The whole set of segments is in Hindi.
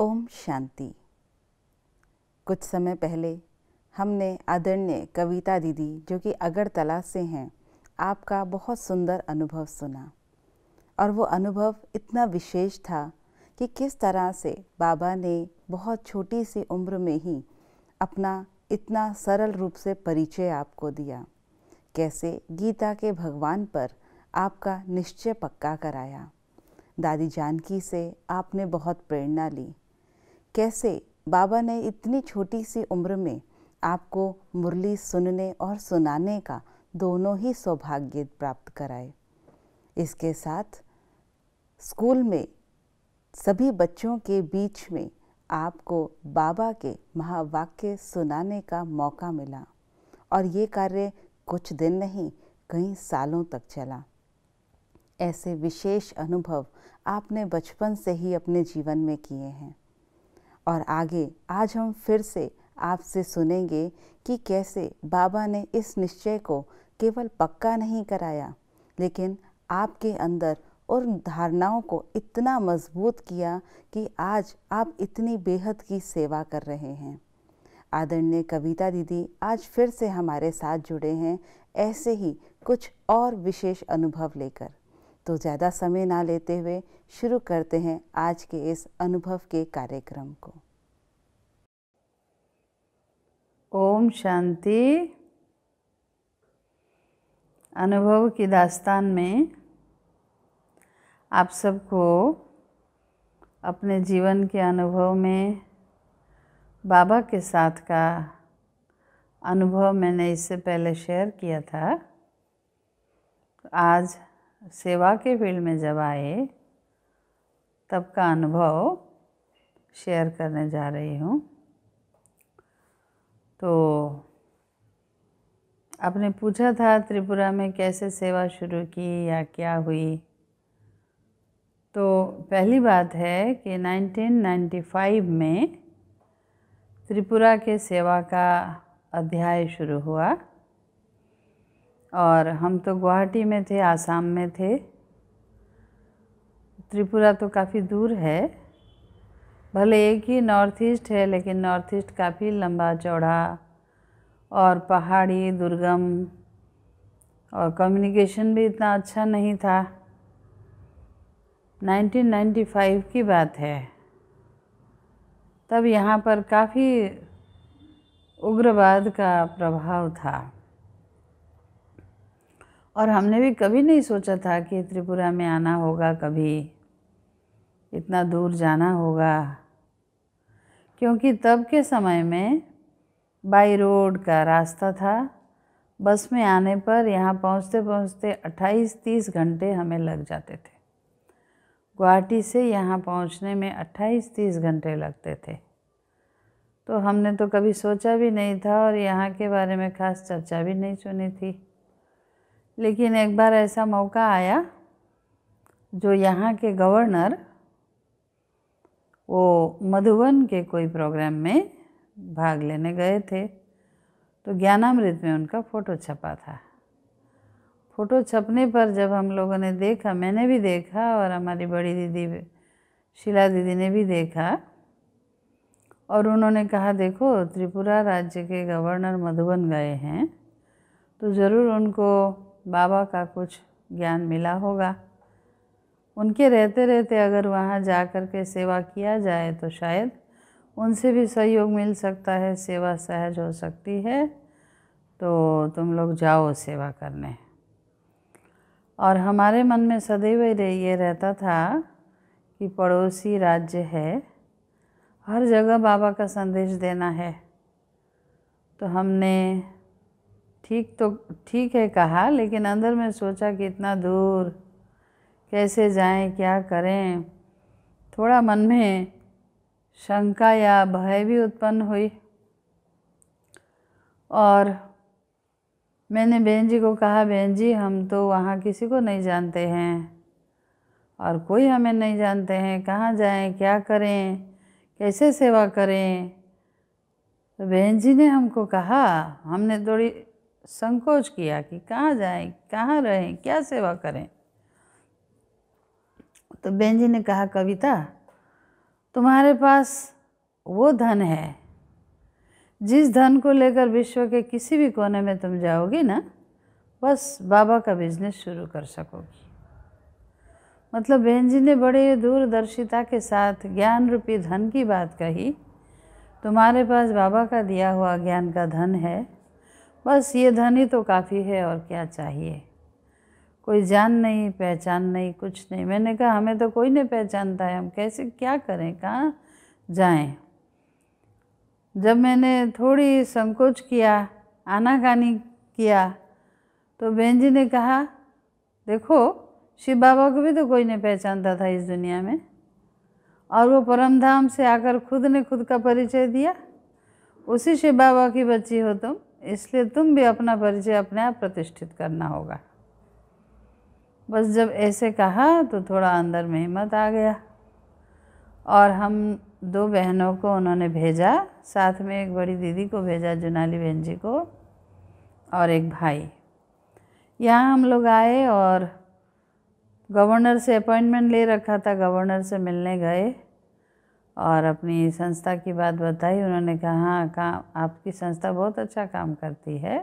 ओम शांति कुछ समय पहले हमने आदरणीय कविता दीदी जो कि अगरतला से हैं आपका बहुत सुंदर अनुभव सुना और वो अनुभव इतना विशेष था कि किस तरह से बाबा ने बहुत छोटी सी उम्र में ही अपना इतना सरल रूप से परिचय आपको दिया कैसे गीता के भगवान पर आपका निश्चय पक्का कराया दादी जानकी से आपने बहुत प्रेरणा ली कैसे बाबा ने इतनी छोटी सी उम्र में आपको मुरली सुनने और सुनाने का दोनों ही सौभाग्य प्राप्त कराए इसके साथ स्कूल में सभी बच्चों के बीच में आपको बाबा के महावाक्य सुनाने का मौका मिला और ये कार्य कुछ दिन नहीं कई सालों तक चला ऐसे विशेष अनुभव आपने बचपन से ही अपने जीवन में किए हैं और आगे आज हम फिर से आपसे सुनेंगे कि कैसे बाबा ने इस निश्चय को केवल पक्का नहीं कराया लेकिन आपके अंदर उन धारणाओं को इतना मजबूत किया कि आज आप इतनी बेहद की सेवा कर रहे हैं आदरणीय कविता दीदी आज फिर से हमारे साथ जुड़े हैं ऐसे ही कुछ और विशेष अनुभव लेकर तो ज़्यादा समय ना लेते हुए शुरू करते हैं आज के इस अनुभव के कार्यक्रम को ओम शांति अनुभव की दास्तान में आप सबको अपने जीवन के अनुभव में बाबा के साथ का अनुभव मैंने इससे पहले शेयर किया था आज सेवा के फील्ड में जब आए तब का अनुभव शेयर करने जा रही हूँ तो आपने पूछा था त्रिपुरा में कैसे सेवा शुरू की या क्या हुई तो पहली बात है कि 1995 में त्रिपुरा के सेवा का अध्याय शुरू हुआ और हम तो गुवाहाटी में थे आसाम में थे त्रिपुरा तो काफ़ी दूर है भले एक ही नॉर्थ ईस्ट है लेकिन नॉर्थ ईस्ट काफ़ी लंबा चौड़ा और पहाड़ी दुर्गम और कम्युनिकेशन भी इतना अच्छा नहीं था 1995 की बात है तब यहाँ पर काफ़ी उग्रवाद का प्रभाव था और हमने भी कभी नहीं सोचा था कि त्रिपुरा में आना होगा कभी इतना दूर जाना होगा क्योंकि तब के समय में बाई रोड का रास्ता था बस में आने पर यहाँ पहुँचते पहुँचते 28-30 घंटे हमें लग जाते थे गुवाहाटी से यहाँ पहुँचने में 28-30 घंटे लगते थे तो हमने तो कभी सोचा भी नहीं था और यहाँ के बारे में खास चर्चा भी नहीं सुनी थी लेकिन एक बार ऐसा मौका आया जो यहाँ के गवर्नर वो मधुबन के कोई प्रोग्राम में भाग लेने गए थे तो ज्ञानामृत में उनका फ़ोटो छपा था फ़ोटो छपने पर जब हम लोगों ने देखा मैंने भी देखा और हमारी बड़ी दीदी शिला दीदी ने भी देखा और उन्होंने कहा देखो त्रिपुरा राज्य के गवर्नर मधुबन गए हैं तो ज़रूर उनको बाबा का कुछ ज्ञान मिला होगा उनके रहते रहते अगर वहाँ जा कर के सेवा किया जाए तो शायद उनसे भी सहयोग मिल सकता है सेवा सहज हो सकती है तो तुम लोग जाओ सेवा करने और हमारे मन में सदैव ये रहता था कि पड़ोसी राज्य है हर जगह बाबा का संदेश देना है तो हमने ठीक तो ठीक है कहा लेकिन अंदर में सोचा कि इतना दूर कैसे जाएं क्या करें थोड़ा मन में शंका या भय भी उत्पन्न हुई और मैंने बहन जी को कहा बहन जी हम तो वहाँ किसी को नहीं जानते हैं और कोई हमें नहीं जानते हैं कहाँ जाएं क्या करें कैसे सेवा करें तो बहन जी ने हमको कहा हमने थोड़ी संकोच किया कि कहाँ जाएं कहाँ रहें क्या सेवा करें तो बहन जी ने कहा कविता तुम्हारे पास वो धन है जिस धन को लेकर विश्व के किसी भी कोने में तुम जाओगी ना बस बाबा का बिजनेस शुरू कर सकोगी मतलब बहन जी ने बड़े दूरदर्शिता के साथ ज्ञान रूपी धन की बात कही तुम्हारे पास बाबा का दिया हुआ ज्ञान का धन है बस ये धन ही तो काफ़ी है और क्या चाहिए कोई जान नहीं पहचान नहीं कुछ नहीं मैंने कहा हमें तो कोई नहीं पहचानता है हम कैसे क्या करें कहाँ जाएं जब मैंने थोड़ी संकोच किया आनाकानी किया तो बहन जी ने कहा देखो शिव बाबा को भी तो कोई नहीं पहचानता था इस दुनिया में और वो परम धाम से आकर खुद ने खुद का परिचय दिया उसी शिव बाबा की बच्ची हो तुम तो। इसलिए तुम भी अपना परिचय अपने आप प्रतिष्ठित करना होगा बस जब ऐसे कहा तो थोड़ा अंदर में हिम्मत आ गया और हम दो बहनों को उन्होंने भेजा साथ में एक बड़ी दीदी को भेजा जुनाली बहन जी को और एक भाई यहाँ हम लोग आए और गवर्नर से अपॉइंटमेंट ले रखा था गवर्नर से मिलने गए और अपनी संस्था की बात बताई उन्होंने कहा हाँ काम आपकी संस्था बहुत अच्छा काम करती है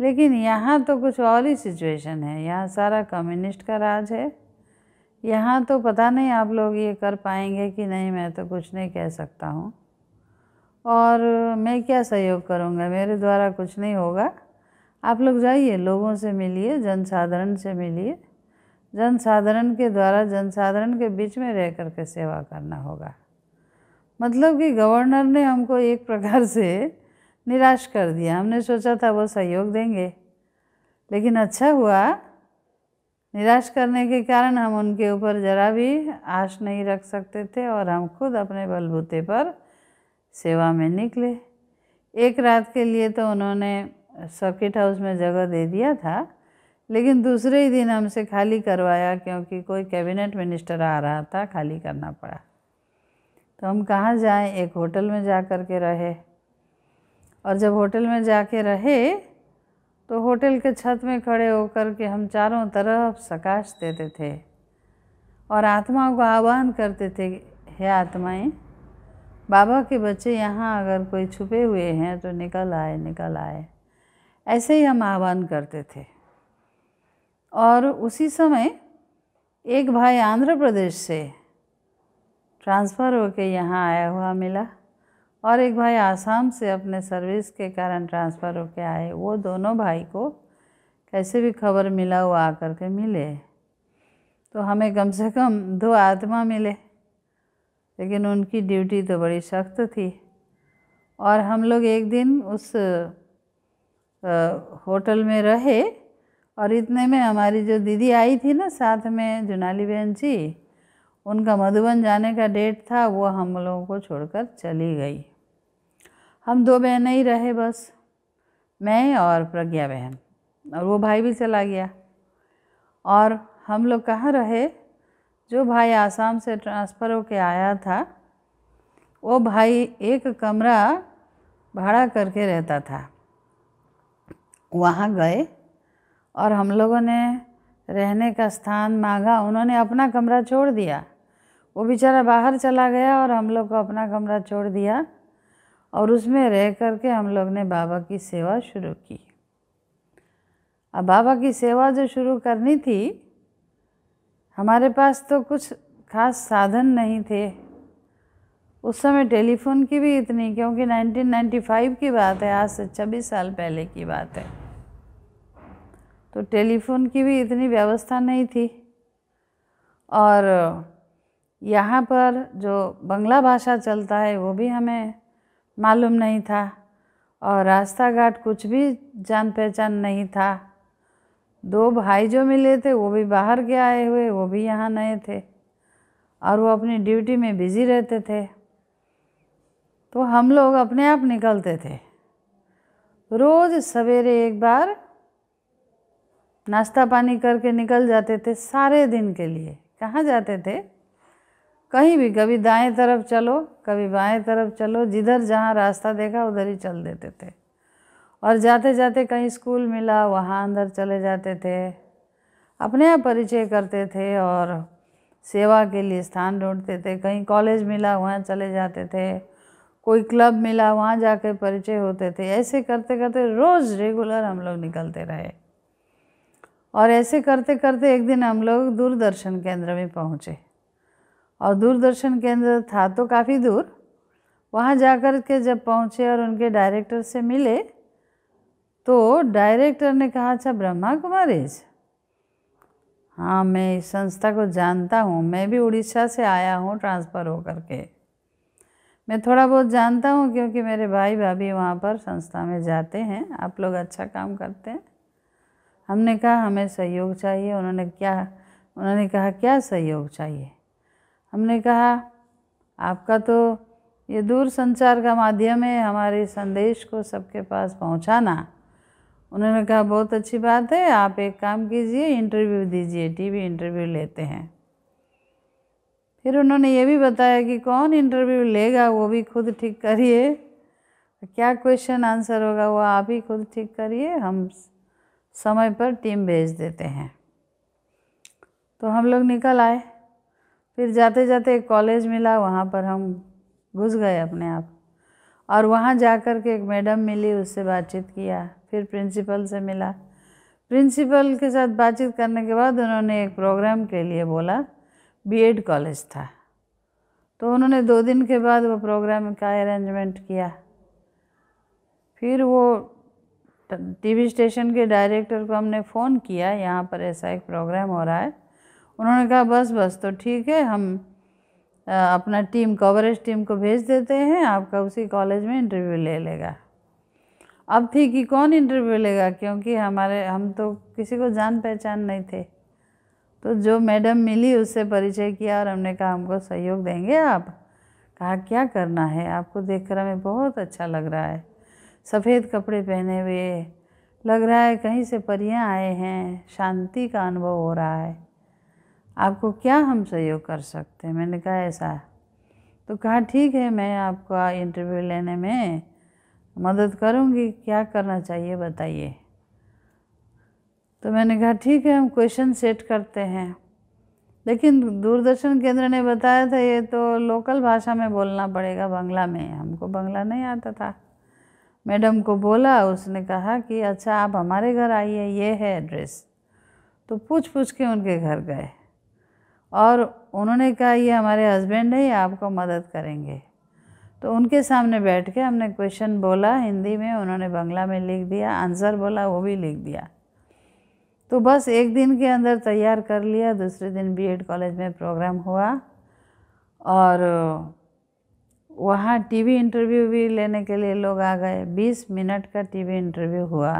लेकिन यहाँ तो कुछ और ही सिचुएशन है यहाँ सारा कम्युनिस्ट का राज है यहाँ तो पता नहीं आप लोग ये कर पाएंगे कि नहीं मैं तो कुछ नहीं कह सकता हूँ और मैं क्या सहयोग करूँगा मेरे द्वारा कुछ नहीं होगा आप लोग जाइए लोगों से मिलिए जनसाधारण से मिलिए जनसाधारण के द्वारा जनसाधारण के बीच में रह कर के सेवा करना होगा मतलब कि गवर्नर ने हमको एक प्रकार से निराश कर दिया हमने सोचा था वो सहयोग देंगे लेकिन अच्छा हुआ निराश करने के कारण हम उनके ऊपर ज़रा भी आश नहीं रख सकते थे और हम खुद अपने बलबूते पर सेवा में निकले एक रात के लिए तो उन्होंने सर्किट हाउस में जगह दे दिया था लेकिन दूसरे ही दिन हमसे खाली करवाया क्योंकि कोई कैबिनेट मिनिस्टर आ रहा था खाली करना पड़ा तो हम कहाँ जाएं एक होटल में जा कर के रहे और जब होटल में जा के रहे तो होटल के छत में खड़े होकर के हम चारों तरफ सकाश देते थे और आत्माओं को आह्वान करते थे हे आत्माएं बाबा के बच्चे यहाँ अगर कोई छुपे हुए हैं तो निकल आए निकल आए ऐसे ही हम आह्वान करते थे और उसी समय एक भाई आंध्र प्रदेश से ट्रांसफ़र होके यहाँ आया हुआ मिला और एक भाई आसाम से अपने सर्विस के कारण ट्रांसफ़र होके आए वो दोनों भाई को कैसे भी खबर मिला वो आकर के मिले तो हमें कम से कम दो आत्मा मिले लेकिन उनकी ड्यूटी तो बड़ी सख्त थी और हम लोग एक दिन उस होटल में रहे और इतने में हमारी जो दीदी आई थी ना साथ में जुनाली बहन जी उनका मधुबन जाने का डेट था वो हम लोगों को छोड़कर चली गई हम दो बहनें ही रहे बस मैं और प्रज्ञा बहन और वो भाई भी चला गया और हम लोग कहाँ रहे जो भाई आसाम से ट्रांसफ़र के आया था वो भाई एक कमरा भाड़ा करके रहता था वहाँ गए और हम लोगों ने रहने का स्थान मांगा उन्होंने अपना कमरा छोड़ दिया वो बेचारा बाहर चला गया और हम लोग को अपना कमरा छोड़ दिया और उसमें रह करके हम लोग ने बाबा की सेवा शुरू की अब बाबा की सेवा जो शुरू करनी थी हमारे पास तो कुछ खास साधन नहीं थे उस समय टेलीफोन की भी इतनी क्योंकि 1995 की बात है आज से छब्बीस साल पहले की बात है तो टेलीफोन की भी इतनी व्यवस्था नहीं थी और यहाँ पर जो बंगला भाषा चलता है वो भी हमें मालूम नहीं था और रास्ता घाट कुछ भी जान पहचान नहीं था दो भाई जो मिले थे वो भी बाहर के आए हुए वो भी यहाँ नए थे और वो अपनी ड्यूटी में बिज़ी रहते थे तो हम लोग अपने आप निकलते थे रोज़ सवेरे एक बार नाश्ता पानी करके निकल जाते थे सारे दिन के लिए कहाँ जाते थे कहीं भी कभी दाएं तरफ चलो कभी बाएं तरफ चलो जिधर जहाँ रास्ता देखा उधर ही चल देते थे और जाते जाते कहीं स्कूल मिला वहाँ अंदर चले जाते थे अपने आप परिचय करते थे और सेवा के लिए स्थान ढूंढते थे कहीं कॉलेज मिला वहाँ चले जाते थे कोई क्लब मिला वहाँ जाके परिचय होते थे ऐसे करते करते रोज़ रेगुलर हम लोग निकलते रहे और ऐसे करते करते एक दिन हम लोग दूरदर्शन केंद्र में पहुँचे और दूरदर्शन केंद्र था तो काफ़ी दूर वहाँ जाकर के जब पहुँचे और उनके डायरेक्टर से मिले तो डायरेक्टर ने कहा अच्छा ब्रह्मा कुमारी हाँ मैं इस संस्था को जानता हूँ मैं भी उड़ीसा से आया हूँ ट्रांसफ़र होकर के मैं थोड़ा बहुत जानता हूँ क्योंकि मेरे भाई भाभी वहाँ पर संस्था में जाते हैं आप लोग अच्छा काम करते हैं हमने कहा हमें सहयोग चाहिए उन्होंने क्या उन्होंने कहा क्या सहयोग चाहिए हमने कहा आपका तो ये दूर संचार का माध्यम है हमारे संदेश को सबके पास पहुंचाना उन्होंने कहा बहुत अच्छी बात है आप एक काम कीजिए इंटरव्यू दीजिए टीवी इंटरव्यू लेते हैं फिर उन्होंने ये भी बताया कि कौन इंटरव्यू लेगा वो भी खुद ठीक करिए क्या क्वेश्चन आंसर होगा वो आप ही खुद ठीक करिए हम समय पर टीम भेज देते हैं तो हम लोग निकल आए फिर जाते जाते एक कॉलेज मिला वहाँ पर हम घुस गए अपने आप और वहाँ जा कर के एक मैडम मिली उससे बातचीत किया फिर प्रिंसिपल से मिला प्रिंसिपल के साथ बातचीत करने के बाद उन्होंने एक प्रोग्राम के लिए बोला बीएड कॉलेज था तो उन्होंने दो दिन के बाद वो प्रोग्राम का अरेंजमेंट किया फिर वो टीवी स्टेशन के डायरेक्टर को हमने फ़ोन किया यहाँ पर ऐसा एक प्रोग्राम हो रहा है उन्होंने कहा बस बस तो ठीक है हम अपना टीम कवरेज टीम को भेज देते हैं आपका उसी कॉलेज में इंटरव्यू ले लेगा अब थी कि कौन इंटरव्यू लेगा क्योंकि हमारे हम तो किसी को जान पहचान नहीं थे तो जो मैडम मिली उससे परिचय किया और हमने कहा हमको सहयोग देंगे आप कहा क्या करना है आपको देखकर हमें बहुत अच्छा लग रहा है सफ़ेद कपड़े पहने हुए लग रहा है कहीं से परियां आए हैं शांति का अनुभव हो रहा है आपको क्या हम सहयोग कर सकते हैं मैंने कहा ऐसा तो कहा ठीक है मैं आपका इंटरव्यू लेने में मदद करूँगी क्या करना चाहिए बताइए तो मैंने कहा ठीक है हम क्वेश्चन सेट करते हैं लेकिन दूरदर्शन केंद्र ने बताया था ये तो लोकल भाषा में बोलना पड़ेगा बंगला में हमको बंगला नहीं आता था मैडम को बोला उसने कहा कि अच्छा आप हमारे घर आइए ये है एड्रेस तो पूछ पूछ के उनके घर गए और उन्होंने कहा ये हमारे हस्बैंड हैं ये आपको मदद करेंगे तो उनके सामने बैठ के हमने क्वेश्चन बोला हिंदी में उन्होंने बंगला में लिख दिया आंसर बोला वो भी लिख दिया तो बस एक दिन के अंदर तैयार कर लिया दूसरे दिन एड कॉलेज में प्रोग्राम हुआ और वहाँ टीवी इंटरव्यू भी लेने के लिए लोग आ गए 20 मिनट का टीवी इंटरव्यू हुआ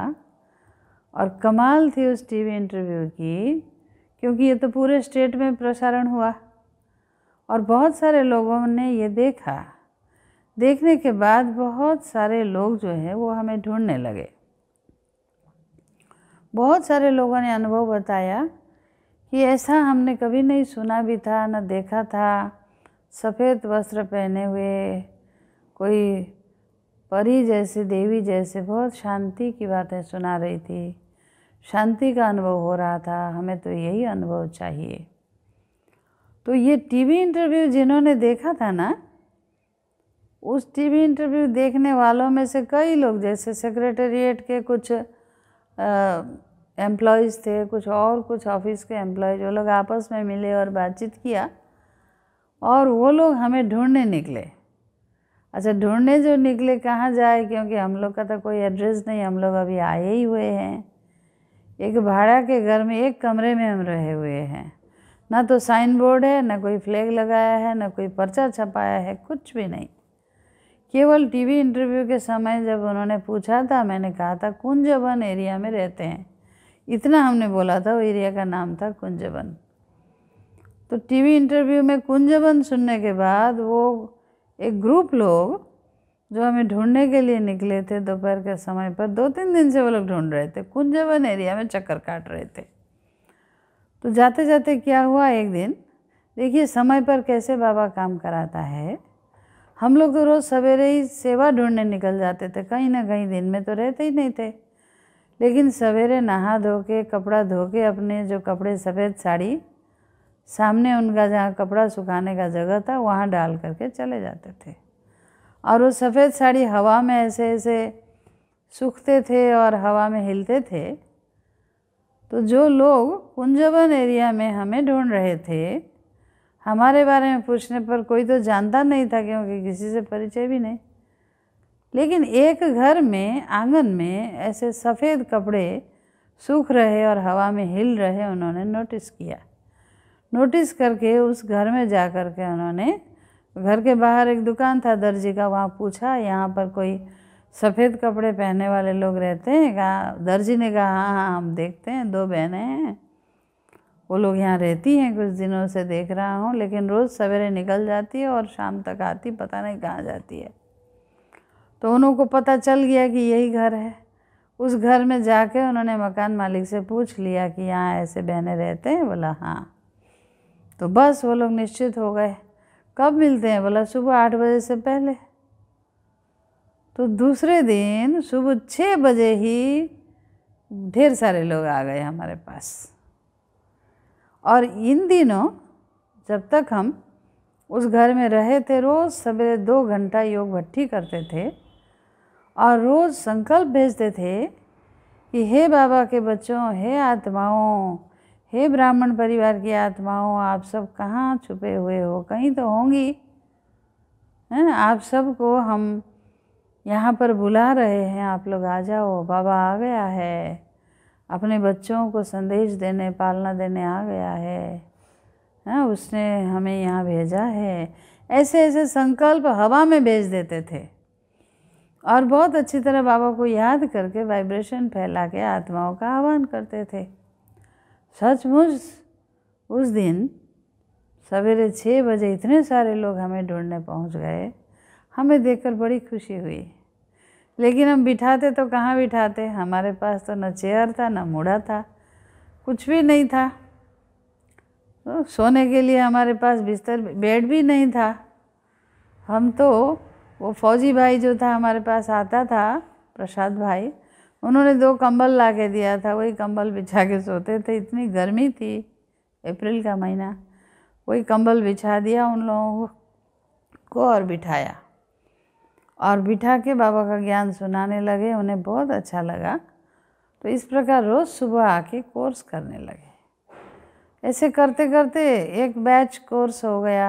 और कमाल थी उस टीवी इंटरव्यू की क्योंकि ये तो पूरे स्टेट में प्रसारण हुआ और बहुत सारे लोगों ने ये देखा देखने के बाद बहुत सारे लोग जो है वो हमें ढूंढने लगे बहुत सारे लोगों ने अनुभव बताया कि ऐसा हमने कभी नहीं सुना भी था न देखा था सफ़ेद वस्त्र पहने हुए कोई परी जैसे देवी जैसे बहुत शांति की बातें सुना रही थी शांति का अनुभव हो रहा था हमें तो यही अनुभव चाहिए तो ये टीवी इंटरव्यू जिन्होंने देखा था ना उस टीवी इंटरव्यू देखने वालों में से कई लोग जैसे सेक्रेटरीट के कुछ एम्प्लॉयज़ थे कुछ और कुछ ऑफिस के एम्प्लॉयज वो लोग आपस में मिले और बातचीत किया और वो लोग हमें ढूंढने निकले अच्छा ढूंढने जो निकले कहाँ जाए क्योंकि हम लोग का तो कोई एड्रेस नहीं हम लोग अभी आए ही हुए हैं एक भाड़ा के घर में एक कमरे में हम रहे हुए हैं ना तो साइन बोर्ड है ना कोई फ्लैग लगाया है ना कोई पर्चा छपाया है कुछ भी नहीं केवल टीवी इंटरव्यू के समय जब उन्होंने पूछा था मैंने कहा था कुंजवन एरिया में रहते हैं इतना हमने बोला था वो एरिया का नाम था कुंजवन तो टीवी इंटरव्यू में कुंजवन सुनने के बाद वो एक ग्रुप लोग जो हमें ढूंढने के लिए निकले थे दोपहर के समय पर दो तीन दिन से वो लोग ढूंढ रहे थे कुंजवन एरिया में चक्कर काट रहे थे तो जाते जाते क्या हुआ एक दिन देखिए समय पर कैसे बाबा काम कराता है हम लोग तो रोज़ सवेरे ही सेवा ढूंढने निकल जाते थे कहीं ना कहीं दिन में तो रहते ही नहीं थे लेकिन सवेरे नहा धो के कपड़ा धो के अपने जो कपड़े सफ़ेद साड़ी सामने उनका जहाँ कपड़ा सुखाने का जगह था वहाँ डाल करके चले जाते थे और वो सफ़ेद साड़ी हवा में ऐसे ऐसे सूखते थे और हवा में हिलते थे तो जो लोग कुंजवन एरिया में हमें ढूंढ रहे थे हमारे बारे में पूछने पर कोई तो जानता नहीं था क्योंकि किसी से परिचय भी नहीं लेकिन एक घर में आंगन में ऐसे सफ़ेद कपड़े सूख रहे और हवा में हिल रहे उन्होंने नोटिस किया नोटिस करके उस घर में जा कर के उन्होंने घर के बाहर एक दुकान था दर्जी का वहाँ पूछा यहाँ पर कोई सफ़ेद कपड़े पहने वाले लोग रहते हैं कहा दर्जी ने कहा हाँ हाँ हम देखते हैं दो बहनें हैं वो लोग यहाँ रहती हैं कुछ दिनों से देख रहा हूँ लेकिन रोज़ सवेरे निकल जाती है और शाम तक आती पता नहीं कहाँ जाती है तो उनको को पता चल गया कि यही घर है उस घर में जाके उन्होंने मकान मालिक से पूछ लिया कि यहाँ ऐसे बहने रहते हैं बोला हाँ तो बस वो लोग निश्चित हो गए कब मिलते हैं बोला सुबह आठ बजे से पहले तो दूसरे दिन सुबह छः बजे ही ढेर सारे लोग आ गए हमारे पास और इन दिनों जब तक हम उस घर में रहे थे रोज़ सवेरे दो घंटा योग भट्टी करते थे और रोज़ संकल्प भेजते थे कि हे बाबा के बच्चों हे आत्माओं हे ब्राह्मण परिवार की आत्माओं आप सब कहाँ छुपे हुए हो कहीं तो होंगी हैं आप सबको हम यहाँ पर बुला रहे हैं आप लोग आ जाओ बाबा आ गया है अपने बच्चों को संदेश देने पालना देने आ गया है हाँ उसने हमें यहाँ भेजा है ऐसे ऐसे संकल्प हवा में भेज देते थे और बहुत अच्छी तरह बाबा को याद करके वाइब्रेशन फैला के आत्माओं का आह्वान करते थे सचमुच उस दिन सवेरे छः बजे इतने सारे लोग हमें ढूंढने पहुंच गए हमें देखकर बड़ी खुशी हुई लेकिन हम बिठाते तो कहाँ बिठाते हमारे पास तो न चेयर था न मुड़ा था कुछ भी नहीं था तो सोने के लिए हमारे पास बिस्तर बेड भी नहीं था हम तो वो फौजी भाई जो था हमारे पास आता था प्रसाद भाई उन्होंने दो कंबल ला के दिया था वही कंबल बिछा के सोते थे इतनी गर्मी थी अप्रैल का महीना वही कंबल बिछा दिया उन लोगों को और बिठाया और बिठा के बाबा का ज्ञान सुनाने लगे उन्हें बहुत अच्छा लगा तो इस प्रकार रोज़ सुबह आके कोर्स करने लगे ऐसे करते करते एक बैच कोर्स हो गया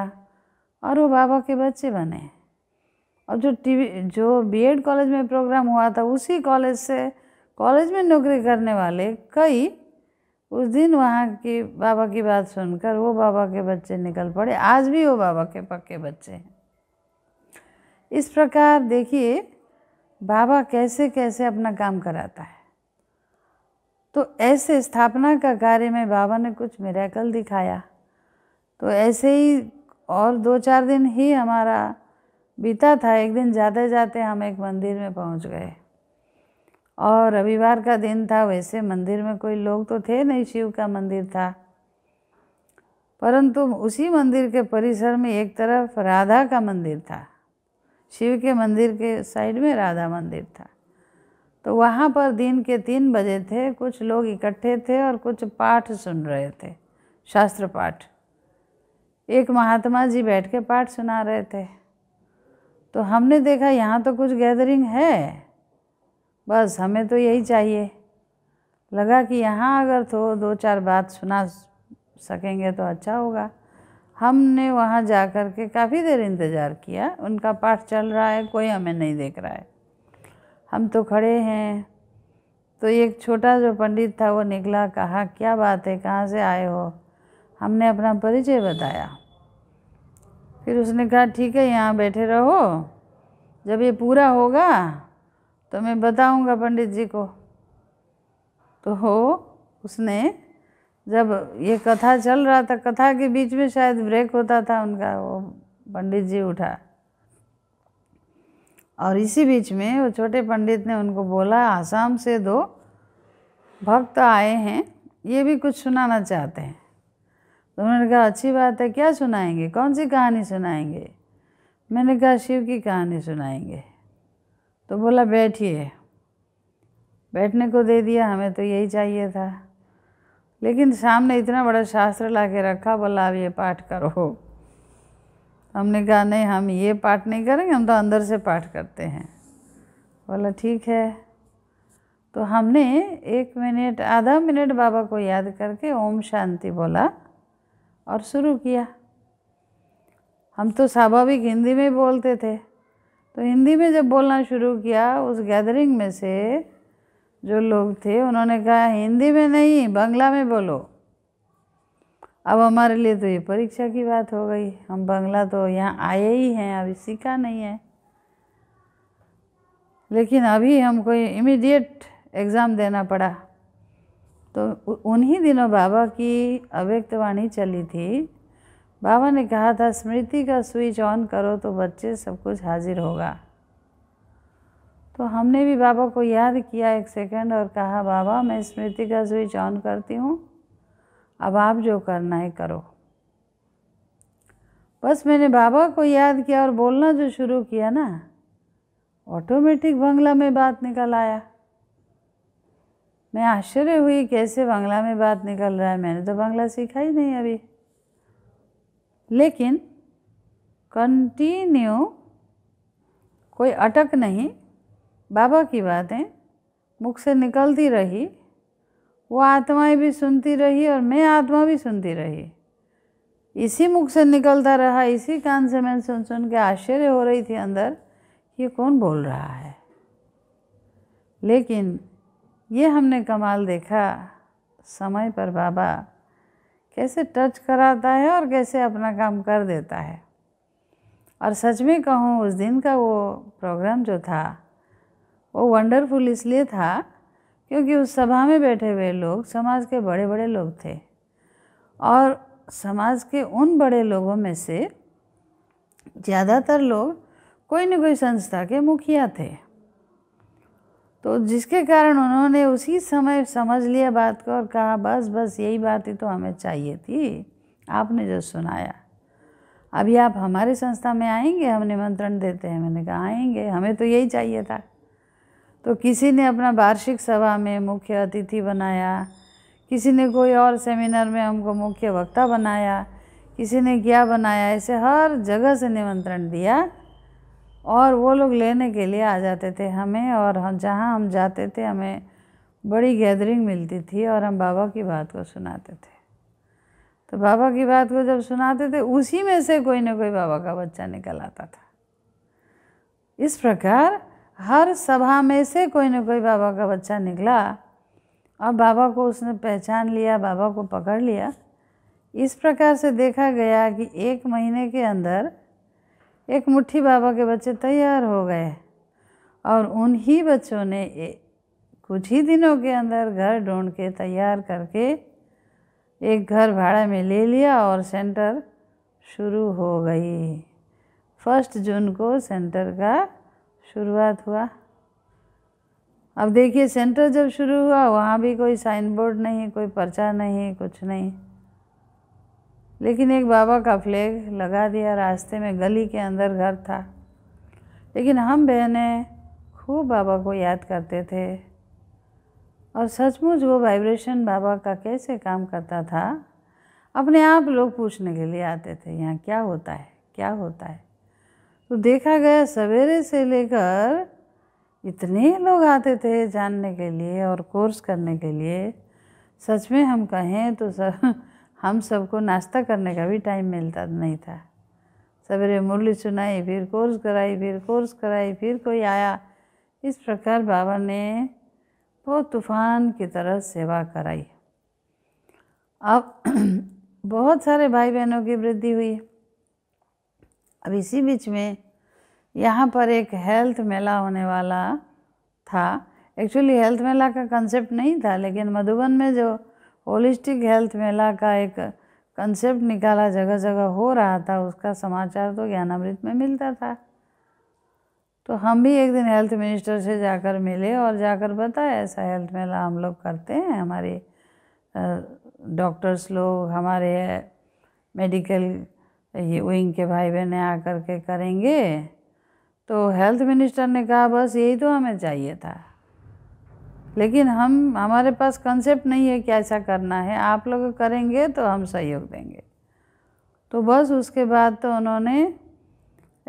और वो बाबा के बच्चे बने और जो टीवी जो बीएड कॉलेज में प्रोग्राम हुआ था उसी कॉलेज से कॉलेज में नौकरी करने वाले कई उस दिन वहाँ के बाबा की बात सुनकर वो बाबा के बच्चे निकल पड़े आज भी वो बाबा के पक्के बच्चे हैं इस प्रकार देखिए बाबा कैसे कैसे अपना काम कराता है तो ऐसे स्थापना का कार्य में बाबा ने कुछ मेरेकल दिखाया तो ऐसे ही और दो चार दिन ही हमारा बीता था एक दिन जाते जाते हम एक मंदिर में पहुंच गए और रविवार का दिन था वैसे मंदिर में कोई लोग तो थे नहीं शिव का मंदिर था परंतु उसी मंदिर के परिसर में एक तरफ राधा का मंदिर था शिव के मंदिर के साइड में राधा मंदिर था तो वहाँ पर दिन के तीन बजे थे कुछ लोग इकट्ठे थे और कुछ पाठ सुन रहे थे शास्त्र पाठ एक महात्मा जी बैठ के पाठ सुना रहे थे तो हमने देखा यहाँ तो कुछ गैदरिंग है बस हमें तो यही चाहिए लगा कि यहाँ अगर तो दो चार बात सुना सकेंगे तो अच्छा होगा हमने वहाँ जा कर के काफ़ी देर इंतज़ार किया उनका पाठ चल रहा है कोई हमें नहीं देख रहा है हम तो खड़े हैं तो एक छोटा जो पंडित था वो निकला कहा क्या बात है कहाँ से आए हो हमने अपना परिचय बताया फिर उसने कहा ठीक है यहाँ बैठे रहो जब ये पूरा होगा तो मैं बताऊंगा पंडित जी को तो हो उसने जब ये कथा चल रहा था कथा के बीच में शायद ब्रेक होता था उनका वो पंडित जी उठा और इसी बीच में वो छोटे पंडित ने उनको बोला आसाम से दो भक्त आए हैं ये भी कुछ सुनाना चाहते हैं तो उन्होंने कहा अच्छी बात है क्या सुनाएंगे कौन सी कहानी सुनाएंगे मैंने कहा शिव की कहानी सुनाएंगे तो बोला बैठिए बैठने को दे दिया हमें तो यही चाहिए था लेकिन सामने इतना बड़ा शास्त्र ला के रखा बोला अब ये पाठ करो हमने कहा नहीं हम ये पाठ नहीं करेंगे हम तो अंदर से पाठ करते हैं बोला ठीक है तो हमने एक मिनट आधा मिनट बाबा को याद करके ओम शांति बोला और शुरू किया हम तो स्वाभाविक हिंदी में बोलते थे तो हिंदी में जब बोलना शुरू किया उस गैदरिंग में से जो लोग थे उन्होंने कहा हिंदी में नहीं बंगला में बोलो अब हमारे लिए तो ये परीक्षा की बात हो गई हम बंगला तो यहाँ आए ही हैं अभी सीखा नहीं है लेकिन अभी हमको इमीडिएट एग्ज़ाम देना पड़ा तो उन्हीं दिनों बाबा की अव्यक्तवाणी चली थी बाबा ने कहा था स्मृति का स्विच ऑन करो तो बच्चे सब कुछ हाजिर होगा तो हमने भी बाबा को याद किया एक सेकंड और कहा बाबा मैं स्मृति का स्विच ऑन करती हूँ अब आप जो करना है करो बस मैंने बाबा को याद किया और बोलना जो शुरू किया ना ऑटोमेटिक बंगला में बात निकल आया मैं आश्चर्य हुई कैसे बंगला में बात निकल रहा है मैंने तो बंगला सीखा ही नहीं अभी लेकिन कंटिन्यू कोई अटक नहीं बाबा की बातें मुख से निकलती रही वो आत्माएं भी सुनती रही और मैं आत्मा भी सुनती रही इसी मुख से निकलता रहा इसी कान से मैं सुन सुन के आश्चर्य हो रही थी अंदर ये कौन बोल रहा है लेकिन ये हमने कमाल देखा समय पर बाबा कैसे टच कराता है और कैसे अपना काम कर देता है और सच में कहूँ उस दिन का वो प्रोग्राम जो था वो वंडरफुल इसलिए था क्योंकि उस सभा में बैठे हुए लोग समाज के बड़े बड़े लोग थे और समाज के उन बड़े लोगों में से ज़्यादातर लोग कोई न कोई संस्था के मुखिया थे तो जिसके कारण उन्होंने उसी समय समझ लिया बात को और कहा बस बस यही बात ही तो हमें चाहिए थी आपने जो सुनाया अभी आप हमारे संस्था में आएंगे हम निमंत्रण देते हैं मैंने कहा आएंगे हमें तो यही चाहिए था तो किसी ने अपना वार्षिक सभा में मुख्य अतिथि बनाया किसी ने कोई और सेमिनार में हमको मुख्य वक्ता बनाया किसी ने क्या बनाया ऐसे हर जगह से निमंत्रण दिया और वो लोग लेने के लिए आ जाते थे हमें और हम जहाँ हम जाते थे हमें बड़ी गैदरिंग मिलती थी और हम बाबा की बात को सुनाते थे तो बाबा की बात को जब सुनाते थे उसी में से कोई ना कोई बाबा का बच्चा निकल आता था इस प्रकार हर सभा में से कोई ना कोई बाबा का बच्चा निकला और बाबा को उसने पहचान लिया बाबा को पकड़ लिया इस प्रकार से देखा गया कि एक महीने के अंदर एक मुट्ठी बाबा के बच्चे तैयार हो गए और उन्हीं बच्चों ने कुछ ही दिनों के अंदर घर ढूंढ के तैयार करके एक घर भाड़ा में ले लिया और सेंटर शुरू हो गई फर्स्ट जून को सेंटर का शुरुआत हुआ अब देखिए सेंटर जब शुरू हुआ वहाँ भी कोई साइन बोर्ड नहीं कोई पर्चा नहीं कुछ नहीं लेकिन एक बाबा का फ्लैग लगा दिया रास्ते में गली के अंदर घर था लेकिन हम बहनें खूब बाबा को याद करते थे और सचमुच वो वाइब्रेशन बाबा का कैसे काम करता था अपने आप लोग पूछने के लिए आते थे यहाँ क्या होता है क्या होता है तो देखा गया सवेरे से लेकर इतने लोग आते थे जानने के लिए और कोर्स करने के लिए सच में हम कहें तो सर हम सबको नाश्ता करने का भी टाइम मिलता नहीं था सवेरे मुरली सुनाई फिर कोर्स कराई फिर कोर्स कराई फिर कोई आया इस प्रकार बाबा ने बहुत तूफान की तरह सेवा कराई अब बहुत सारे भाई बहनों की वृद्धि हुई अब इसी बीच में यहाँ पर एक हेल्थ मेला होने वाला था एक्चुअली हेल्थ मेला का कंसेप्ट नहीं था लेकिन मधुबन में जो होलिस्टिक हेल्थ मेला का एक कंसेप्ट निकाला जगह जगह हो रहा था उसका समाचार तो ज्ञानामृत में मिलता था तो हम भी एक दिन हेल्थ मिनिस्टर से जाकर मिले और जाकर बताए ऐसा हेल्थ मेला हम लोग करते हैं हमारे डॉक्टर्स लोग हमारे मेडिकल ये विंग के भाई बहने आकर के करेंगे तो हेल्थ मिनिस्टर ने कहा बस यही तो हमें चाहिए था लेकिन हम हमारे पास कंसेप्ट नहीं है कि ऐसा करना है आप लोग करेंगे तो हम सहयोग देंगे तो बस उसके बाद तो उन्होंने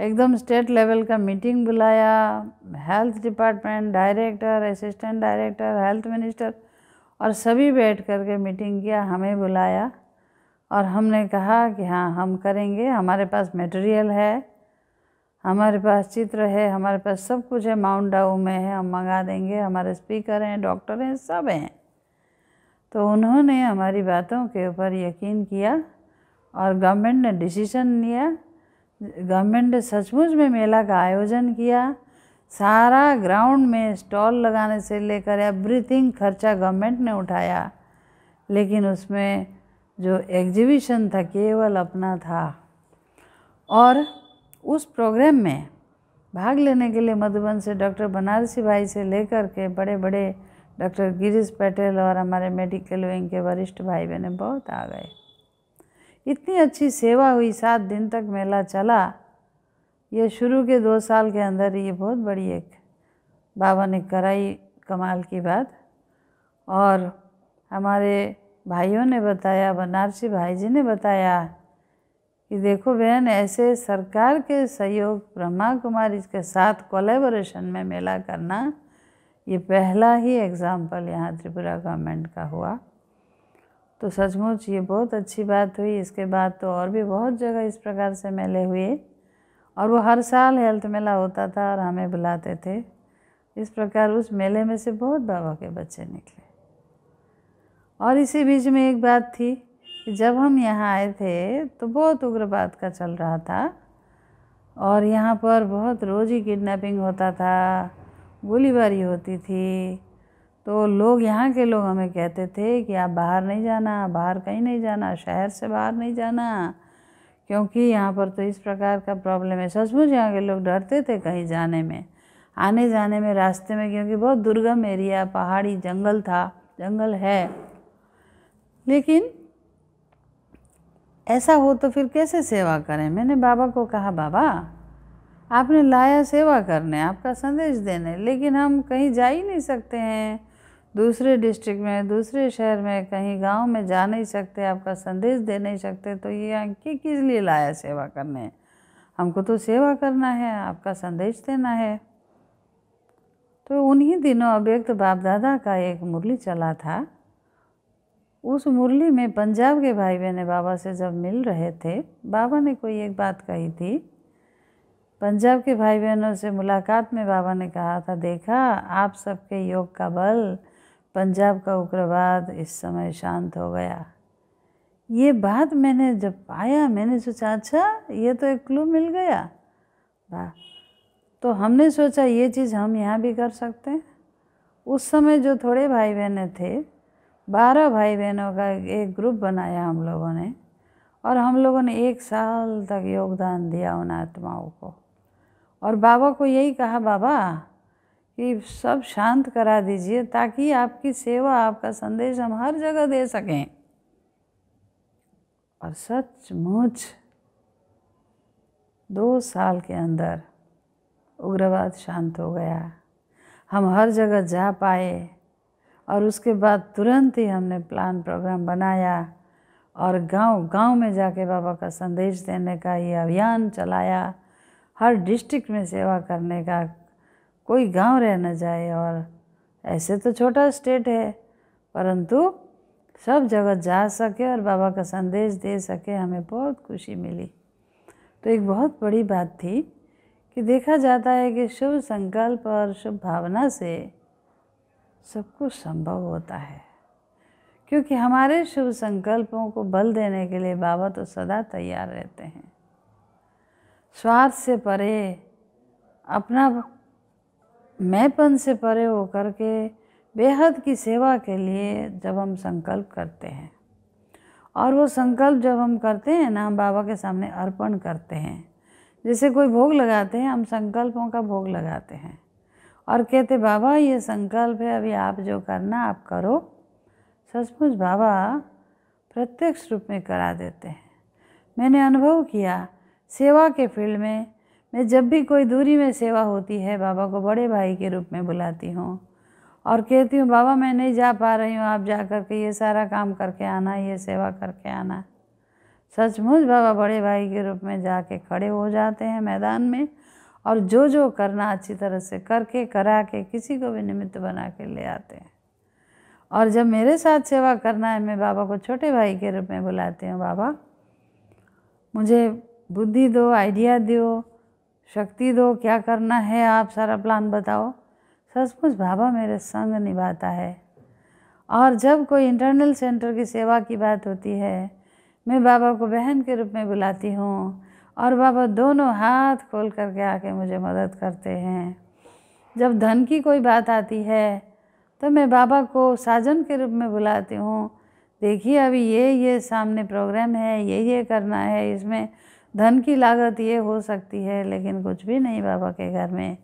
एकदम स्टेट लेवल का मीटिंग बुलाया health department director assistant director health minister और सभी बैठ कर के मीटिंग किया हमें बुलाया और हमने कहा कि हाँ हम करेंगे हमारे पास मटेरियल है हमारे पास चित्र है हमारे पास सब कुछ है माउंट डाऊ में है हम मंगा देंगे हमारे स्पीकर हैं डॉक्टर हैं सब हैं तो उन्होंने हमारी बातों के ऊपर यकीन किया और गवर्नमेंट ने डिसीजन लिया गवर्नमेंट ने सचमुच में मेला का आयोजन किया सारा ग्राउंड में स्टॉल लगाने से लेकर एवरीथिंग खर्चा गवर्नमेंट ने उठाया लेकिन उसमें जो एग्जीबिशन था केवल अपना था और उस प्रोग्राम में भाग लेने के लिए मधुबन से डॉक्टर बनारसी भाई से लेकर के बड़े बड़े डॉक्टर गिरीश पटेल और हमारे मेडिकल विंग के वरिष्ठ भाई बहने बहुत आ गए इतनी अच्छी सेवा हुई सात दिन तक मेला चला ये शुरू के दो साल के अंदर ये बहुत बड़ी एक बाबा ने कराई कमाल की बात और हमारे भाइयों ने बताया बनारसी भाई जी ने बताया कि देखो बहन ऐसे सरकार के सहयोग ब्रह्मा कुमारी के साथ कोलेबोरेशन में मेला करना ये पहला ही एग्ज़ाम्पल यहाँ त्रिपुरा गवर्नमेंट का हुआ तो सचमुच ये बहुत अच्छी बात हुई इसके बाद तो और भी बहुत जगह इस प्रकार से मेले हुए और वो हर साल हेल्थ मेला होता था और हमें बुलाते थे इस प्रकार उस मेले में से बहुत बाबा के बच्चे निकले और इसी बीच में एक बात थी जब हम यहाँ आए थे तो बहुत उग्रवाद का चल रहा था और यहाँ पर बहुत रोज़ ही किडनैपिंग होता था गोलीबारी होती थी तो लोग यहाँ के लोग हमें कहते थे कि आप बाहर नहीं जाना बाहर कहीं नहीं जाना शहर से बाहर नहीं जाना क्योंकि यहाँ पर तो इस प्रकार का प्रॉब्लम है सचमुच यहाँ के लोग डरते थे कहीं जाने में आने जाने में रास्ते में क्योंकि बहुत दुर्गम एरिया पहाड़ी जंगल था जंगल है लेकिन ऐसा हो तो फिर कैसे सेवा करें मैंने बाबा को कहा बाबा आपने लाया सेवा करने आपका संदेश देने लेकिन हम कहीं जा ही नहीं सकते हैं दूसरे डिस्ट्रिक्ट में दूसरे शहर में कहीं गांव में जा नहीं सकते आपका संदेश दे नहीं सकते तो ये कि किस लिए लाया सेवा करने हमको तो सेवा करना है आपका संदेश देना है तो उन्हीं दिनों अव्यक्त बाप दादा का एक मुरली चला था उस मुरली में पंजाब के भाई बहने बाबा से जब मिल रहे थे बाबा ने कोई एक बात कही थी पंजाब के भाई बहनों से मुलाकात में बाबा ने कहा था देखा आप सबके योग का बल पंजाब का उग्रवाद इस समय शांत हो गया ये बात मैंने जब पाया मैंने सोचा अच्छा ये तो एक क्लू मिल गया वाह तो हमने सोचा ये चीज़ हम यहाँ भी कर सकते हैं उस समय जो थोड़े भाई बहने थे बारह भाई बहनों का एक ग्रुप बनाया हम लोगों ने और हम लोगों ने एक साल तक योगदान दिया उन आत्माओं को और बाबा को यही कहा बाबा कि सब शांत करा दीजिए ताकि आपकी सेवा आपका संदेश हम हर जगह दे सकें और सचमुच दो साल के अंदर उग्रवाद शांत हो गया हम हर जगह जा पाए और उसके बाद तुरंत ही हमने प्लान प्रोग्राम बनाया और गांव गांव में जाके बाबा का संदेश देने का ये अभियान चलाया हर डिस्ट्रिक्ट में सेवा करने का कोई गांव रह न जाए और ऐसे तो छोटा स्टेट है परंतु सब जगह जा सके और बाबा का संदेश दे सके हमें बहुत खुशी मिली तो एक बहुत बड़ी बात थी कि देखा जाता है कि शुभ संकल्प और शुभ भावना से सब कुछ संभव होता है क्योंकि हमारे शुभ संकल्पों को बल देने के लिए बाबा तो सदा तैयार रहते हैं स्वार्थ से परे अपना मैपन से परे होकर के बेहद की सेवा के लिए जब हम संकल्प करते हैं और वो संकल्प जब हम करते हैं ना हम बाबा के सामने अर्पण करते हैं जैसे कोई भोग लगाते हैं हम संकल्पों का भोग लगाते हैं और कहते बाबा ये संकल्प है अभी आप जो करना आप करो सचमुच बाबा प्रत्यक्ष रूप में करा देते हैं मैंने अनुभव किया सेवा के फील्ड में मैं जब भी कोई दूरी में सेवा होती है बाबा को बड़े भाई के रूप में बुलाती हूँ और कहती हूँ बाबा मैं नहीं जा पा रही हूँ आप जा कर के ये सारा काम करके आना ये सेवा करके आना सचमुच बाबा बड़े भाई के रूप में जाके खड़े हो जाते हैं मैदान में और जो जो करना अच्छी तरह से करके करा के किसी को भी निमित्त बना के ले आते हैं और जब मेरे साथ सेवा करना है मैं बाबा को छोटे भाई के रूप में बुलाती हूँ बाबा मुझे बुद्धि दो आइडिया दो शक्ति दो क्या करना है आप सारा प्लान बताओ सचमुच बाबा मेरे संग निभाता है और जब कोई इंटरनल सेंटर की सेवा की बात होती है मैं बाबा को बहन के रूप में बुलाती हूँ और बाबा दोनों हाथ खोल करके आके मुझे मदद करते हैं जब धन की कोई बात आती है तो मैं बाबा को साजन के रूप में बुलाती हूँ देखिए अभी ये ये सामने प्रोग्राम है ये ये करना है इसमें धन की लागत ये हो सकती है लेकिन कुछ भी नहीं बाबा के घर में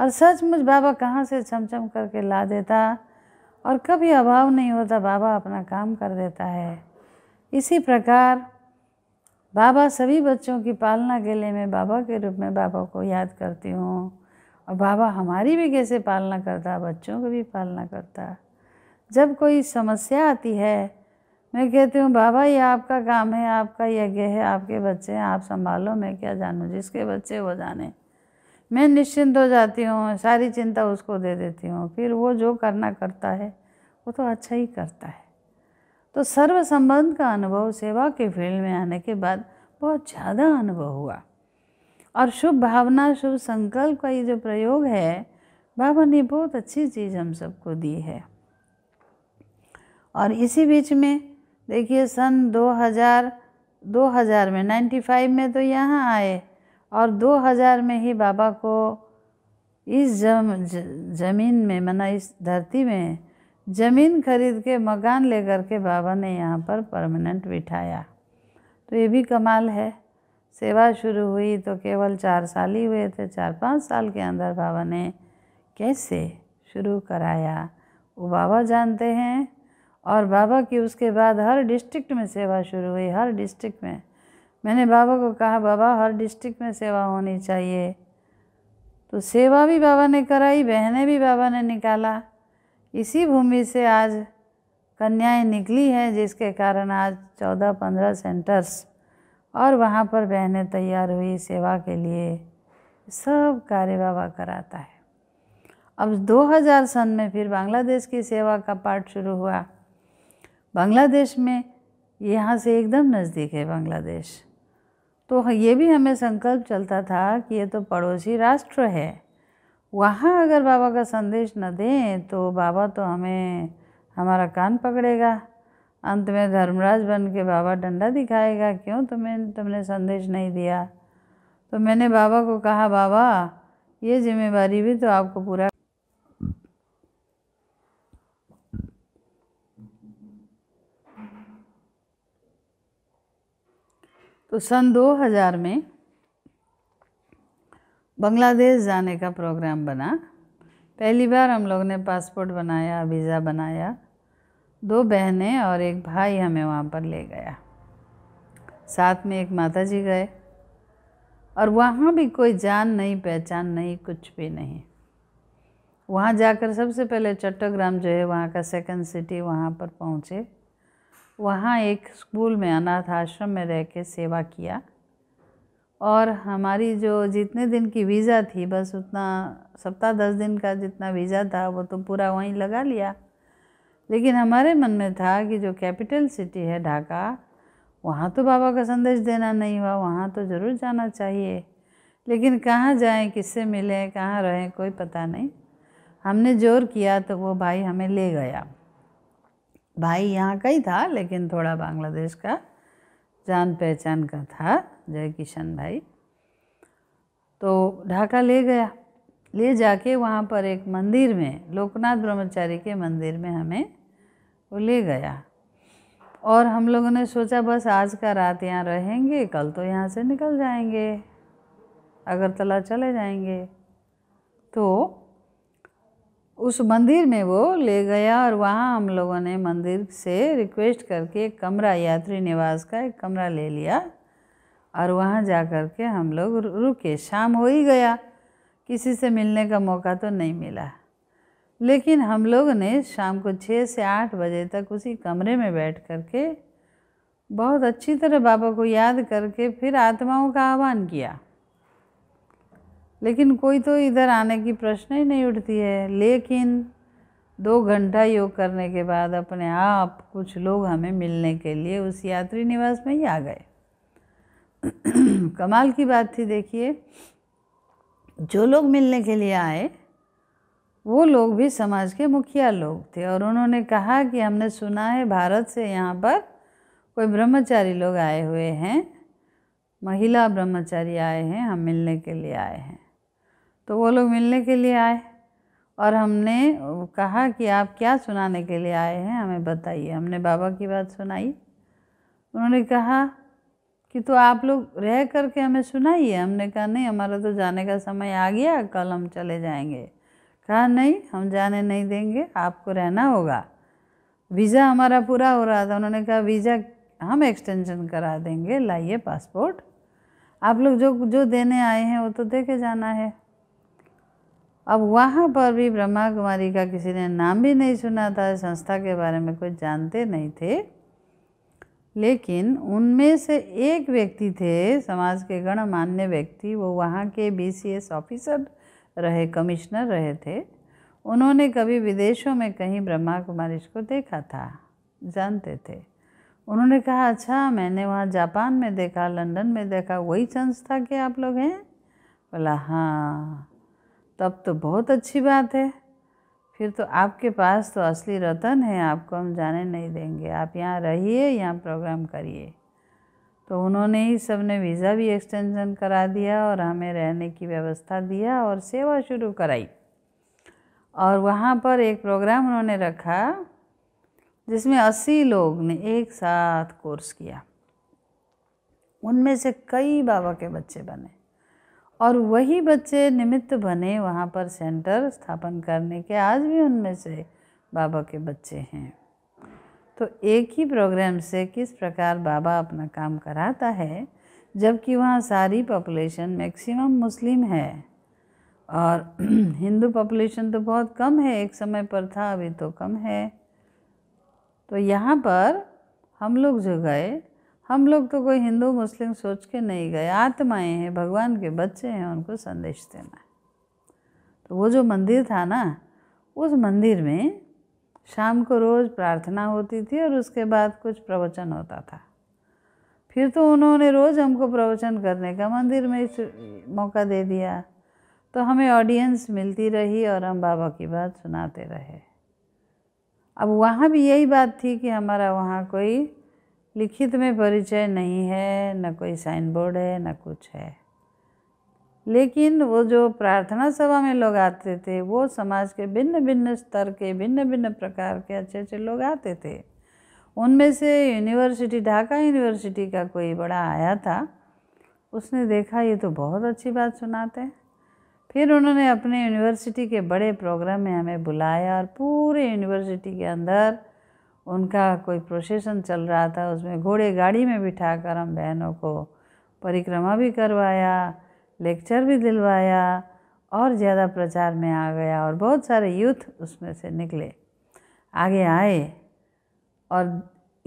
और सचमुच बाबा कहाँ से चमचम करके ला देता और कभी अभाव नहीं होता बाबा अपना काम कर देता है इसी प्रकार बाबा सभी बच्चों की पालना के लिए मैं बाबा के रूप में बाबा को याद करती हूँ और बाबा हमारी भी कैसे पालना करता बच्चों को भी पालना करता जब कोई समस्या आती है मैं कहती हूँ बाबा ये आपका काम है आपका यज्ञ है आपके बच्चे हैं आप संभालो मैं क्या जानूँ जिसके बच्चे वो जाने मैं निश्चिंत हो जाती हूँ सारी चिंता उसको दे देती हूँ फिर वो जो करना करता है वो तो अच्छा ही करता है तो सर्व संबंध का अनुभव सेवा के फील्ड में आने के बाद बहुत ज़्यादा अनुभव हुआ और शुभ भावना शुभ संकल्प का ये जो प्रयोग है बाबा ने बहुत अच्छी चीज़ हम सबको दी है और इसी बीच में देखिए सन 2000 2000 में 95 में तो यहाँ आए और 2000 में ही बाबा को इस जम ज, जमीन में मना इस धरती में ज़मीन खरीद के मकान लेकर के बाबा ने यहाँ पर परमानेंट बिठाया तो ये भी कमाल है सेवा शुरू हुई तो केवल चार साल ही हुए थे चार पाँच साल के अंदर बाबा ने कैसे शुरू कराया वो बाबा जानते हैं और बाबा की उसके बाद हर डिस्ट्रिक्ट में सेवा शुरू हुई हर डिस्ट्रिक्ट में मैंने बाबा को कहा बाबा हर डिस्ट्रिक्ट में सेवा होनी चाहिए तो सेवा भी बाबा ने कराई बहनें भी बाबा ने निकाला इसी भूमि से आज कन्याएं निकली हैं जिसके कारण आज चौदह पंद्रह सेंटर्स और वहाँ पर बहनें तैयार हुई सेवा के लिए सब कार्य बाबा कराता है अब 2000 सन में फिर बांग्लादेश की सेवा का पाठ शुरू हुआ बांग्लादेश में यहाँ से एकदम नज़दीक है बांग्लादेश तो ये भी हमें संकल्प चलता था कि ये तो पड़ोसी राष्ट्र है वहाँ अगर बाबा का संदेश न दें तो बाबा तो हमें हमारा कान पकड़ेगा अंत में धर्मराज बन के बाबा डंडा दिखाएगा क्यों तुम्हें तुमने संदेश नहीं दिया तो मैंने बाबा को कहा बाबा ये जिम्मेवारी भी तो आपको पूरा तो सन 2000 में बांग्लादेश जाने का प्रोग्राम बना पहली बार हम लोग ने पासपोर्ट बनाया वीज़ा बनाया दो बहनें और एक भाई हमें वहाँ पर ले गया साथ में एक माता जी गए और वहाँ भी कोई जान नहीं पहचान नहीं कुछ भी नहीं वहाँ जाकर सबसे पहले चट्टोग्राम जो है वहाँ का सेकंड सिटी वहाँ पर पहुँचे वहाँ एक स्कूल में अनाथ आश्रम में रह के सेवा किया और हमारी जो जितने दिन की वीज़ा थी बस उतना सप्ताह दस दिन का जितना वीज़ा था वो तो पूरा वहीं लगा लिया लेकिन हमारे मन में था कि जो कैपिटल सिटी है ढाका वहाँ तो बाबा का संदेश देना नहीं हुआ वहाँ तो ज़रूर जाना चाहिए लेकिन कहाँ जाएं किससे मिलें कहाँ रहें कोई पता नहीं हमने जोर किया तो वो भाई हमें ले गया भाई यहाँ का ही था लेकिन थोड़ा बांग्लादेश का जान पहचान का था जय किशन भाई तो ढाका ले गया ले जाके वहाँ पर एक मंदिर में लोकनाथ ब्रह्मचारी के मंदिर में हमें वो ले गया और हम लोगों ने सोचा बस आज का रात यहाँ रहेंगे कल तो यहाँ से निकल जाएंगे अगरतला चले जाएंगे तो उस मंदिर में वो ले गया और वहाँ हम लोगों ने मंदिर से रिक्वेस्ट करके एक कमरा यात्री निवास का एक कमरा ले लिया और वहाँ जा कर के हम लोग रुके शाम हो ही गया किसी से मिलने का मौका तो नहीं मिला लेकिन हम लोग ने शाम को छः से आठ बजे तक उसी कमरे में बैठ कर के बहुत अच्छी तरह बाबा को याद करके फिर आत्माओं का आह्वान किया लेकिन कोई तो इधर आने की प्रश्न ही नहीं उठती है लेकिन दो घंटा योग करने के बाद अपने आप कुछ लोग हमें मिलने के लिए उस यात्री निवास में ही आ गए कमाल की बात थी देखिए जो लोग मिलने के लिए आए वो लोग भी समाज के मुखिया लोग थे और उन्होंने कहा कि हमने सुना है भारत से यहाँ पर कोई ब्रह्मचारी लोग आए हुए हैं महिला ब्रह्मचारी आए हैं हम मिलने के लिए आए हैं तो वो लोग मिलने के लिए आए और हमने कहा कि आप क्या सुनाने के लिए आए हैं हमें बताइए हमने बाबा की बात सुनाई उन्होंने कहा कि तो आप लोग रह करके हमें सुनाइए हमने कहा नहीं हमारा तो जाने का समय आ गया कल हम चले जाएंगे कहा नहीं हम जाने नहीं देंगे आपको रहना होगा वीज़ा हमारा पूरा हो रहा था उन्होंने कहा वीज़ा हम एक्सटेंशन करा देंगे लाइए पासपोर्ट आप लोग जो जो देने आए हैं वो तो दे के जाना है अब वहाँ पर भी ब्रह्मा कुमारी का किसी ने नाम भी नहीं सुना था संस्था के बारे में कुछ जानते नहीं थे लेकिन उनमें से एक व्यक्ति थे समाज के गणमान्य व्यक्ति वो वहाँ के बीसीएस ऑफिसर रहे कमिश्नर रहे थे उन्होंने कभी विदेशों में कहीं ब्रह्मा कुमारी को देखा था जानते थे उन्होंने कहा अच्छा मैंने वहाँ जापान में देखा लंदन में देखा वही चांस था कि आप लोग हैं बोला हाँ तब तो बहुत अच्छी बात है फिर तो आपके पास तो असली रतन है आपको हम जाने नहीं देंगे आप यहाँ रहिए यहाँ प्रोग्राम करिए तो उन्होंने ही सब ने वीज़ा भी एक्सटेंशन करा दिया और हमें रहने की व्यवस्था दिया और सेवा शुरू कराई और वहाँ पर एक प्रोग्राम उन्होंने रखा जिसमें अस्सी लोग ने एक साथ कोर्स किया उनमें से कई बाबा के बच्चे बने और वही बच्चे निमित्त बने वहाँ पर सेंटर स्थापन करने के आज भी उनमें से बाबा के बच्चे हैं तो एक ही प्रोग्राम से किस प्रकार बाबा अपना काम कराता है जबकि वहाँ सारी पॉपुलेशन मैक्सिमम मुस्लिम है और हिंदू पॉपुलेशन तो बहुत कम है एक समय पर था अभी तो कम है तो यहाँ पर हम लोग जो गए हम लोग तो कोई हिंदू मुस्लिम सोच के नहीं गए आत्माएं हैं भगवान के बच्चे हैं उनको संदेश देना तो वो जो मंदिर था ना उस मंदिर में शाम को रोज़ प्रार्थना होती थी और उसके बाद कुछ प्रवचन होता था फिर तो उन्होंने रोज़ हमको प्रवचन करने का मंदिर में मौका दे दिया तो हमें ऑडियंस मिलती रही और हम बाबा की बात सुनाते रहे अब वहाँ भी यही बात थी कि हमारा वहाँ कोई लिखित में परिचय नहीं है न कोई साइन बोर्ड है न कुछ है लेकिन वो जो प्रार्थना सभा में लोग आते थे वो समाज के भिन्न भिन्न स्तर के भिन्न भिन्न प्रकार के अच्छे अच्छे लोग आते थे उनमें से यूनिवर्सिटी ढाका यूनिवर्सिटी का कोई बड़ा आया था उसने देखा ये तो बहुत अच्छी बात सुनाते हैं फिर उन्होंने अपने यूनिवर्सिटी के बड़े प्रोग्राम में हमें बुलाया और पूरे यूनिवर्सिटी के अंदर उनका कोई प्रोसेसन चल रहा था उसमें घोड़े गाड़ी में बिठा कर हम बहनों को परिक्रमा भी करवाया लेक्चर भी दिलवाया और ज़्यादा प्रचार में आ गया और बहुत सारे यूथ उसमें से निकले आगे आए और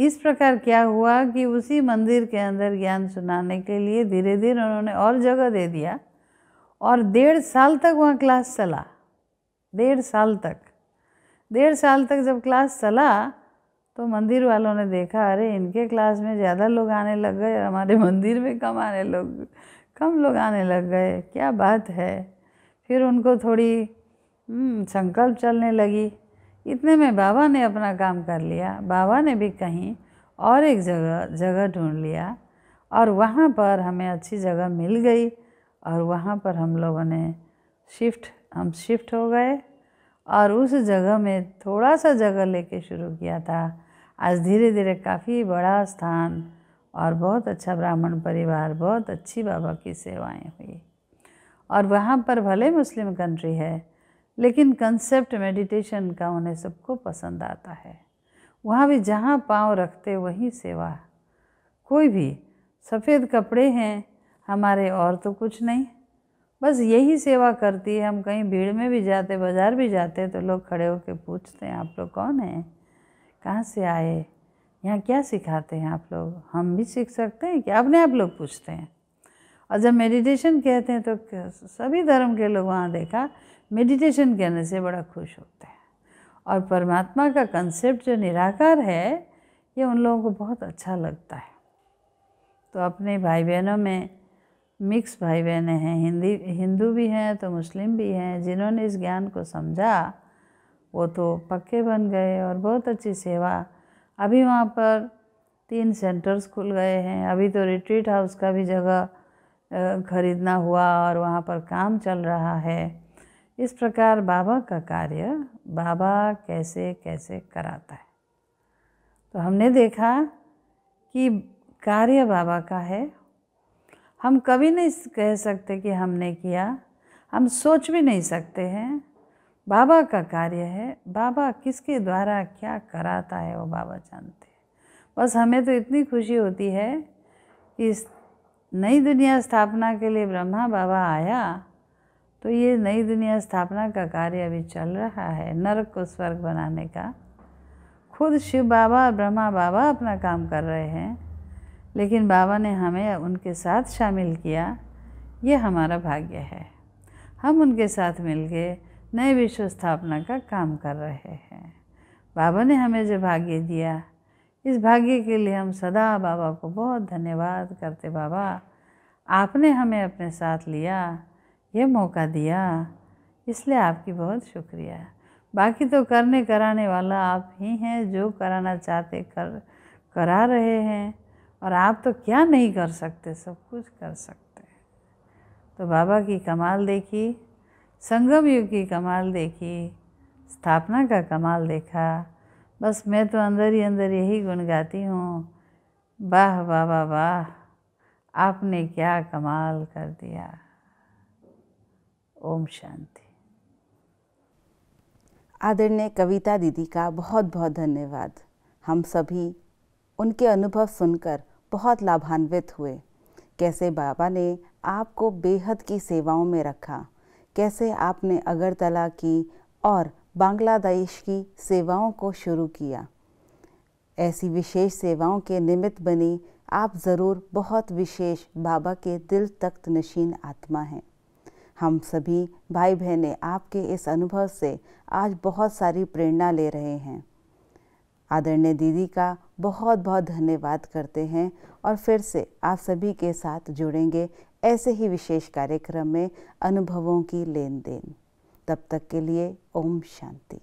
इस प्रकार क्या हुआ कि उसी मंदिर के अंदर ज्ञान सुनाने के लिए धीरे धीरे उन्होंने और जगह दे दिया और डेढ़ साल तक वहाँ क्लास चला डेढ़ साल तक डेढ़ साल तक जब क्लास चला तो मंदिर वालों ने देखा अरे इनके क्लास में ज़्यादा लोग आने लग गए और हमारे मंदिर में कम आने लोग कम लोग आने लग गए क्या बात है फिर उनको थोड़ी हम्म, संकल्प चलने लगी इतने में बाबा ने अपना काम कर लिया बाबा ने भी कहीं और एक जगह जगह ढूंढ लिया और वहाँ पर हमें अच्छी जगह मिल गई और वहाँ पर हम लोगों ने शिफ्ट हम शिफ्ट हो गए और उस जगह में थोड़ा सा जगह लेके शुरू किया था आज धीरे धीरे काफ़ी बड़ा स्थान और बहुत अच्छा ब्राह्मण परिवार बहुत अच्छी बाबा की सेवाएं हुई और वहाँ पर भले मुस्लिम कंट्री है लेकिन कंसेप्ट मेडिटेशन का उन्हें सबको पसंद आता है वहाँ भी जहाँ पाँव रखते वहीं सेवा कोई भी सफ़ेद कपड़े हैं हमारे और तो कुछ नहीं बस यही सेवा करती है हम कहीं भीड़ में भी जाते बाज़ार भी जाते तो लोग खड़े होकर पूछते हैं आप लोग कौन हैं कहाँ से आए यहाँ क्या सिखाते हैं आप लोग हम भी सीख सकते हैं कि अपने आप लोग पूछते हैं और जब मेडिटेशन कहते हैं तो सभी धर्म के लोग वहाँ देखा मेडिटेशन कहने से बड़ा खुश होते हैं और परमात्मा का कंसेप्ट जो निराकार है ये उन लोगों को बहुत अच्छा लगता है तो अपने भाई बहनों में मिक्स भाई बहनें हैं हिंदी हिंदू भी हैं तो मुस्लिम भी हैं जिन्होंने इस ज्ञान को समझा वो तो पक्के बन गए और बहुत अच्छी सेवा अभी वहाँ पर तीन सेंटर्स खुल गए हैं अभी तो रिट्रीट हाउस का भी जगह खरीदना हुआ और वहाँ पर काम चल रहा है इस प्रकार बाबा का कार्य बाबा कैसे कैसे कराता है तो हमने देखा कि कार्य बाबा का है हम कभी नहीं कह सकते कि हमने किया हम सोच भी नहीं सकते हैं बाबा का कार्य है बाबा किसके द्वारा क्या कराता है वो बाबा जानते हैं बस हमें तो इतनी खुशी होती है कि इस नई दुनिया स्थापना के लिए ब्रह्मा बाबा आया तो ये नई दुनिया स्थापना का कार्य अभी चल रहा है नरक को स्वर्ग बनाने का खुद शिव बाबा और ब्रह्मा बाबा अपना काम कर रहे हैं लेकिन बाबा ने हमें उनके साथ शामिल किया ये हमारा भाग्य है हम उनके साथ मिल के नए विश्व स्थापना का काम कर रहे हैं बाबा ने हमें जो भाग्य दिया इस भाग्य के लिए हम सदा बाबा को बहुत धन्यवाद करते बाबा आपने हमें अपने साथ लिया ये मौका दिया इसलिए आपकी बहुत शुक्रिया बाकी तो करने कराने वाला आप ही हैं जो कराना चाहते कर करा रहे हैं और आप तो क्या नहीं कर सकते सब कुछ कर सकते हैं तो बाबा की कमाल देखी संगम युग की कमाल देखी स्थापना का कमाल देखा बस मैं तो अंदर ही अंदर यही गुण गाती हूँ वाह बाबा वाह आपने क्या कमाल कर दिया ओम शांति आदरणीय कविता दीदी का बहुत बहुत धन्यवाद हम सभी उनके अनुभव सुनकर बहुत लाभान्वित हुए कैसे बाबा ने आपको बेहद की सेवाओं में रखा कैसे आपने अगरतला की और बांग्लादेश की सेवाओं को शुरू किया ऐसी विशेष सेवाओं के निमित्त बनी आप ज़रूर बहुत विशेष बाबा के दिल तख्त नशीन आत्मा हैं हम सभी भाई बहनें आपके इस अनुभव से आज बहुत सारी प्रेरणा ले रहे हैं आदरणीय दीदी का बहुत बहुत धन्यवाद करते हैं और फिर से आप सभी के साथ जुड़ेंगे ऐसे ही विशेष कार्यक्रम में अनुभवों की लेन देन तब तक के लिए ओम शांति